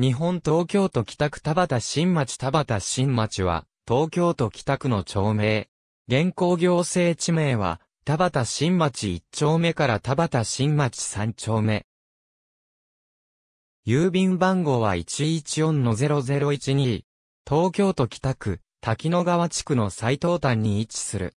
日本東京都北区田畑新町田畑新町は、東京都北区の町名。現行行政地名は、田畑新町1丁目から田畑新町3丁目。郵便番号は114-0012。東京都北区、滝野川地区の最東端に位置する。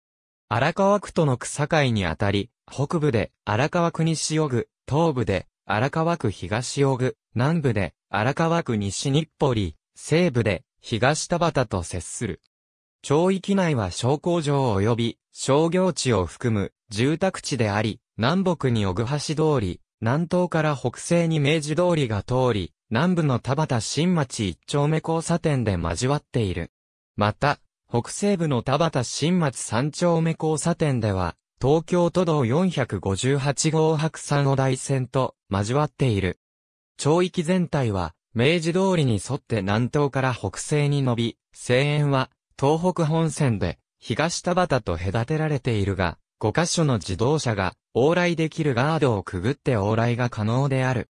荒川区との草界にあたり、北部で荒川区西尾区、東部で荒川区東尾区、南部で荒川区西日暮里、西部で、東田端と接する。町域内は商工場及び商業地を含む住宅地であり、南北に小久橋通り、南東から北西に明治通りが通り、南部の田端新町一丁目交差点で交わっている。また、北西部の田端新町三丁目交差点では、東京都道458号白山を台線と交わっている。町域全体は、明治通りに沿って南東から北西に伸び、西園は、東北本線で、東田端と隔てられているが、5カ所の自動車が、往来できるガードをくぐって往来が可能である。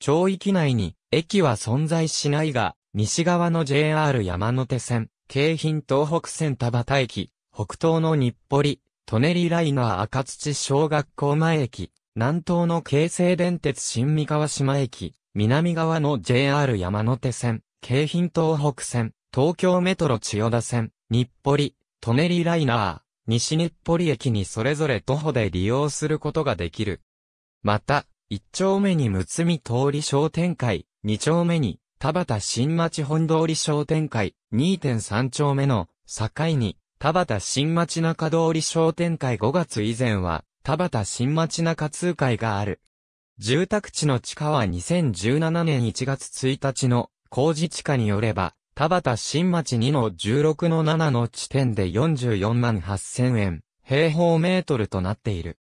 町域内に、駅は存在しないが、西側の JR 山手線、京浜東北線田端駅、北東の日暮里、舎人ライナー赤土小学校前駅、南東の京成電鉄新三河島駅、南側の JR 山手線、京浜東北線、東京メトロ千代田線、日暮里、舎人ライナー、西日暮里駅にそれぞれ徒歩で利用することができる。また、一丁目に六海通り商店会、二丁目に田畑新町本通り商店会、2.3丁目の境に田畑新町中通り商店会5月以前は田畑新町中通会がある。住宅地の地下は2017年1月1日の工事地下によれば、田畑新町2の16の7の地点で44万8000円、平方メートルとなっている。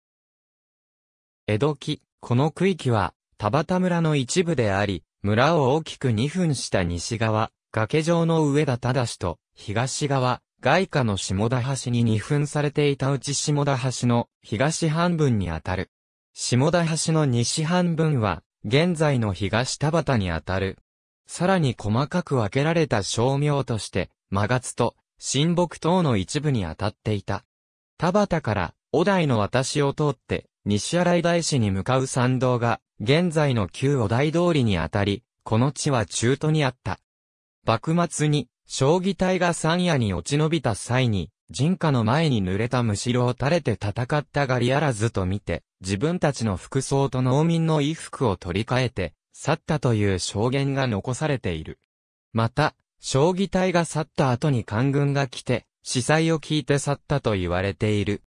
江戸期、この区域は、田畑村の一部であり、村を大きく2分した西側、崖上の上田忠と、東側、外貨の下田橋に二分されていたうち下田橋の東半分にあたる。下田橋の西半分は、現在の東田端にあたる。さらに細かく分けられた商名として、真月と新木等の一部にあたっていた。田端から、お台の私を通って、西新井大師に向かう参道が、現在の旧お台通りにあたり、この地は中途にあった。幕末に、将棋隊が山野に落ち延びた際に、人家の前に濡れたむしろを垂れて戦ったがりあらずと見て、自分たちの服装と農民の衣服を取り替えて、去ったという証言が残されている。また、将棋隊が去った後に官軍が来て、司祭を聞いて去ったと言われている。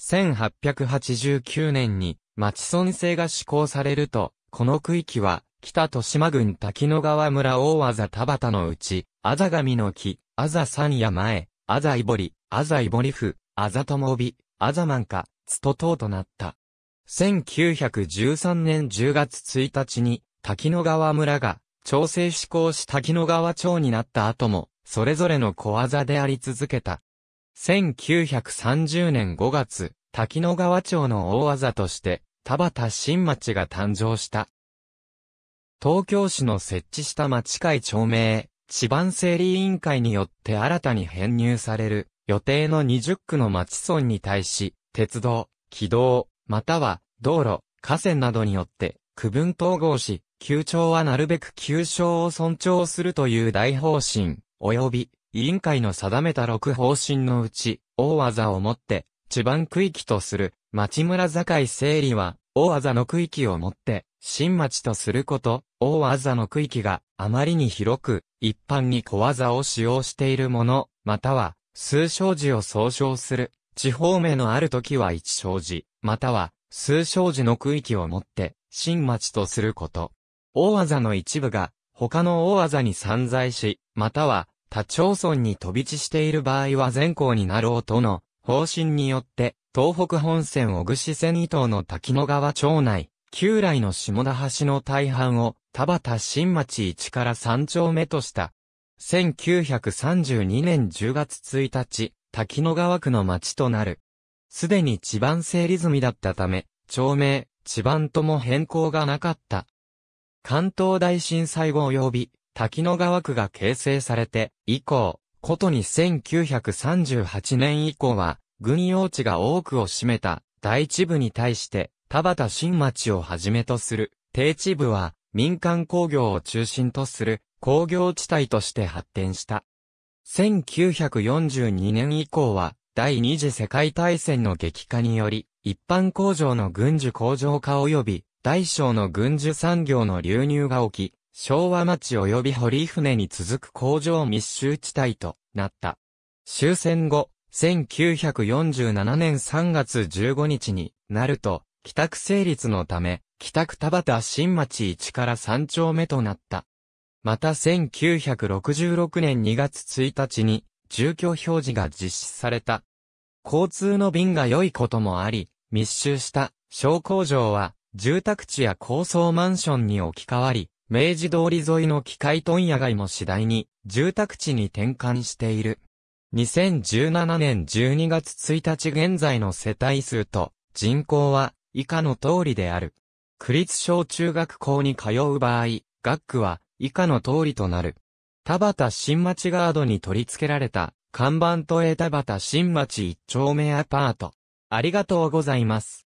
1889年に、町村制が施行されると、この区域は、北豊島郡滝野川村大技田畑のうち、あざ神の木、あざ山や前、あざいぼり、あざいぼりふ、あざともび、あざまんか、つととうとなった。1913年10月1日に、滝野川村が、調整施行し滝野川町になった後も、それぞれの小技であり続けた。1930年5月、滝野川町の大技として、田畑新町が誕生した。東京市の設置した町会町名、地盤整理委員会によって新たに編入される予定の20区の町村に対し、鉄道、軌道、または道路、河川などによって区分統合し、旧庁はなるべく旧省を尊重するという大方針、及び委員会の定めた6方針のうち、大技をもって、地盤区域とする町村境整理は、大技の区域をもって、新町とすること、大技の区域があまりに広く、一般に小技を使用しているもの、または、数小字を総称する、地方名のある時は一小字、または、数小字の区域をもって、新町とすること。大技の一部が、他の大技に散在し、または、他町村に飛び地している場合は全校になろうとの、方針によって、東北本線小串線伊東の滝野川町内、旧来の下田橋の大半を田畑新町1から3丁目とした。1932年10月1日、滝野川区の町となる。すでに地盤整理済みだったため、町名、地盤とも変更がなかった。関東大震災後及び、滝野川区が形成されて、以降、ことに1938年以降は、軍用地が多くを占めた第一部に対して、田畑新町をはじめとする、低地部は民間工業を中心とする工業地帯として発展した。1942年以降は、第二次世界大戦の激化により、一般工場の軍需工場化及び、大小の軍需産業の流入が起き、昭和町及び堀船に続く工場密集地帯となった。終戦後、1947年3月15日になると、帰宅成立のため、帰宅田端新町1から3丁目となった。また1966年2月1日に、住居表示が実施された。交通の便が良いこともあり、密集した小工場は、住宅地や高層マンションに置き換わり、明治通り沿いの機械問屋街も次第に住宅地に転換している。2017年12月1日現在の世帯数と人口は以下の通りである。区立小中学校に通う場合、学区は以下の通りとなる。田畑新町ガードに取り付けられた看板都営田畑新町一丁目アパート。ありがとうございます。